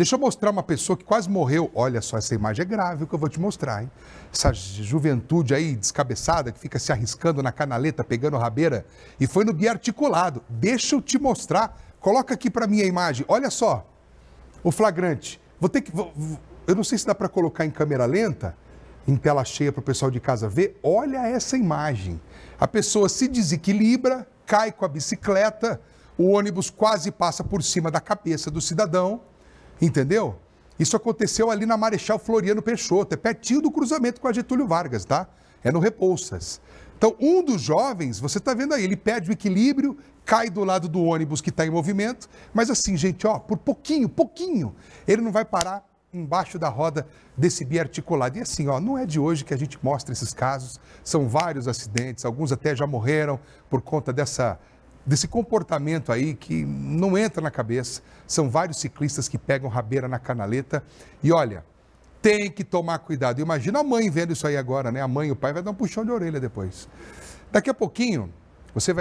Deixa eu mostrar uma pessoa que quase morreu. Olha só, essa imagem é grave o que eu vou te mostrar, hein? Essa juventude aí descabeçada que fica se arriscando na canaleta, pegando rabeira e foi no biarticulado. Deixa eu te mostrar. Coloca aqui para mim a imagem. Olha só. O flagrante. Vou ter que eu não sei se dá para colocar em câmera lenta, em tela cheia para o pessoal de casa ver. Olha essa imagem. A pessoa se desequilibra, cai com a bicicleta, o ônibus quase passa por cima da cabeça do cidadão. Entendeu? Isso aconteceu ali na Marechal Floriano Peixoto, é pertinho do cruzamento com a Getúlio Vargas, tá? É no Rebouças. Então, um dos jovens, você está vendo aí, ele perde o equilíbrio, cai do lado do ônibus que está em movimento, mas assim, gente, ó, por pouquinho, pouquinho, ele não vai parar embaixo da roda desse biarticulado. E assim, ó, não é de hoje que a gente mostra esses casos, são vários acidentes, alguns até já morreram por conta dessa desse comportamento aí que não entra na cabeça. São vários ciclistas que pegam rabeira na canaleta e olha, tem que tomar cuidado. Imagina a mãe vendo isso aí agora, né? A mãe e o pai vai dar um puxão de orelha depois. Daqui a pouquinho, você vai